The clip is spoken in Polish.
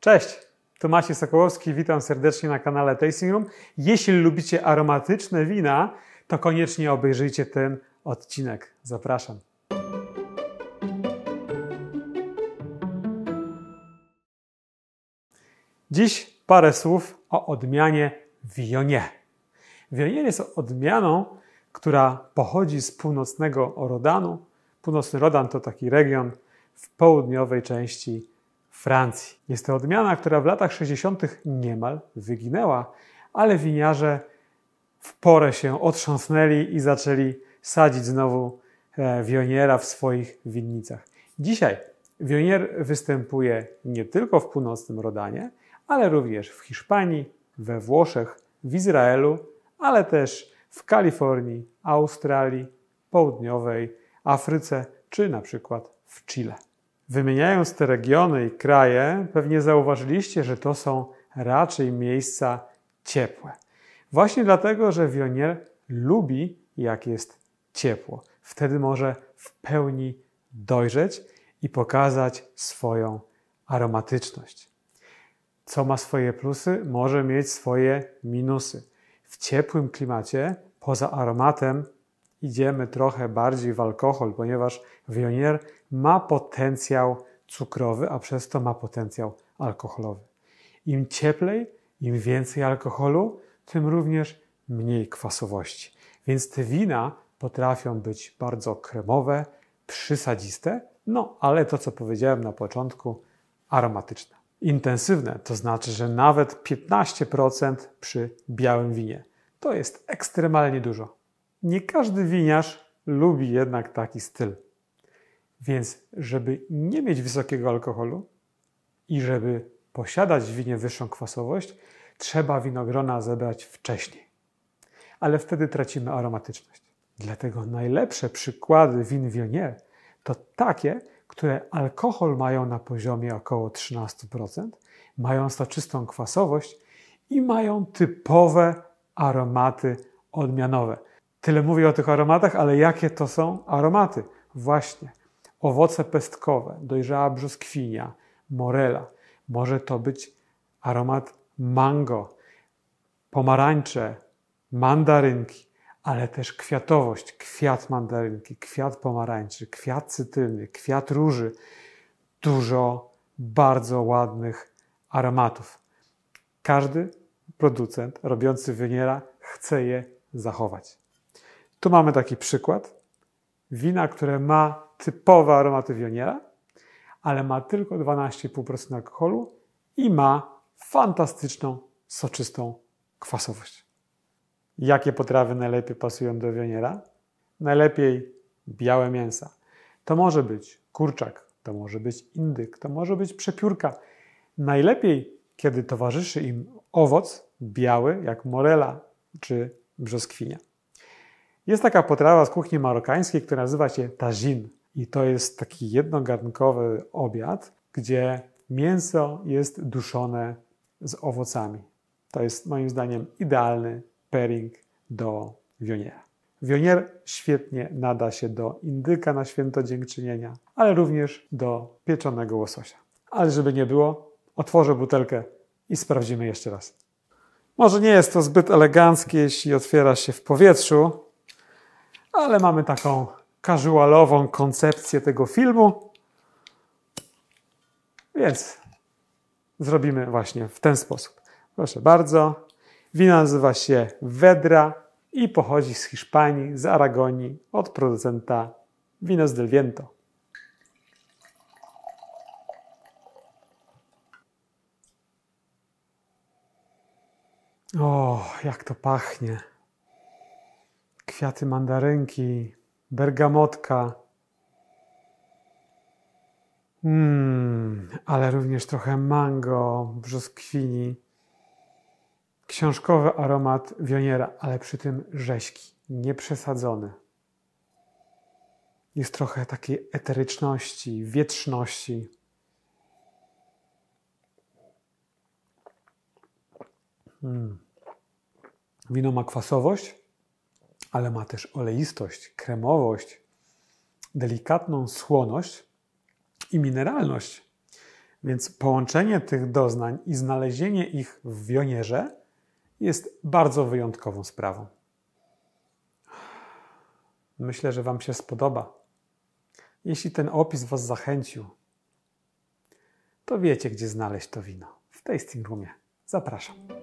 Cześć, tu Maciej Sokołowski, witam serdecznie na kanale Tasting Room. Jeśli lubicie aromatyczne wina, to koniecznie obejrzyjcie ten odcinek. Zapraszam. Dziś parę słów o odmianie Viognier. Viognier jest odmianą, która pochodzi z północnego Rodanu. Północny Rodan to taki region w południowej części Francji. Jest to odmiana, która w latach 60. niemal wyginęła, ale winiarze w porę się otrząsnęli i zaczęli sadzić znowu e, wioniera w swoich winnicach. Dzisiaj wionier występuje nie tylko w północnym Rodanie, ale również w Hiszpanii, we Włoszech, w Izraelu, ale też w Kalifornii, Australii, Południowej Afryce czy na przykład w Chile. Wymieniając te regiony i kraje, pewnie zauważyliście, że to są raczej miejsca ciepłe. Właśnie dlatego, że wionier lubi, jak jest ciepło. Wtedy może w pełni dojrzeć i pokazać swoją aromatyczność. Co ma swoje plusy, może mieć swoje minusy. W ciepłym klimacie, poza aromatem, idziemy trochę bardziej w alkohol, ponieważ wionier ma potencjał cukrowy, a przez to ma potencjał alkoholowy. Im cieplej, im więcej alkoholu, tym również mniej kwasowości. Więc te wina potrafią być bardzo kremowe, przysadziste, no ale to co powiedziałem na początku, aromatyczne. Intensywne, to znaczy, że nawet 15% przy białym winie. To jest ekstremalnie dużo. Nie każdy winiarz lubi jednak taki styl. Więc, żeby nie mieć wysokiego alkoholu i żeby posiadać w winie wyższą kwasowość, trzeba winogrona zebrać wcześniej. Ale wtedy tracimy aromatyczność. Dlatego najlepsze przykłady win Viognier to takie, które alkohol mają na poziomie około 13%, mają soczystą kwasowość i mają typowe aromaty odmianowe – Tyle mówię o tych aromatach, ale jakie to są aromaty? Właśnie owoce pestkowe, dojrzała brzoskwinia, morela. Może to być aromat mango, pomarańcze, mandarynki, ale też kwiatowość, kwiat mandarynki, kwiat pomarańczy, kwiat cytryny, kwiat róży. Dużo bardzo ładnych aromatów. Każdy producent robiący wyniera chce je zachować. Tu mamy taki przykład wina, które ma typowe aromaty wioniera, ale ma tylko 12,5% alkoholu i ma fantastyczną, soczystą kwasowość. Jakie potrawy najlepiej pasują do wioniera? Najlepiej białe mięsa. To może być kurczak, to może być indyk, to może być przepiórka. Najlepiej, kiedy towarzyszy im owoc biały, jak morela czy brzoskwinia. Jest taka potrawa z kuchni marokańskiej, która nazywa się tajin. I to jest taki jednogarnkowy obiad, gdzie mięso jest duszone z owocami. To jest moim zdaniem idealny pairing do wioniera. Wionier świetnie nada się do indyka na święto dziękczynienia, ale również do pieczonego łososia. Ale żeby nie było, otworzę butelkę i sprawdzimy jeszcze raz. Może nie jest to zbyt eleganckie, jeśli otwiera się w powietrzu, ale mamy taką casualową koncepcję tego filmu. Więc zrobimy właśnie w ten sposób. Proszę bardzo. Wina nazywa się Vedra i pochodzi z Hiszpanii, z Aragonii, od producenta Vinos del Viento. O, jak to pachnie kwiaty mandarynki, bergamotka. Mm, ale również trochę mango, brzoskwini. Książkowy aromat wioniera, ale przy tym rześki, nieprzesadzony. Jest trochę takiej eteryczności, wietrzności. Mm. Wino ma kwasowość, ale ma też oleistość, kremowość, delikatną słoność i mineralność. Więc połączenie tych doznań i znalezienie ich w wionierze jest bardzo wyjątkową sprawą. Myślę, że Wam się spodoba. Jeśli ten opis Was zachęcił, to wiecie, gdzie znaleźć to wino. W tasting roomie. Zapraszam.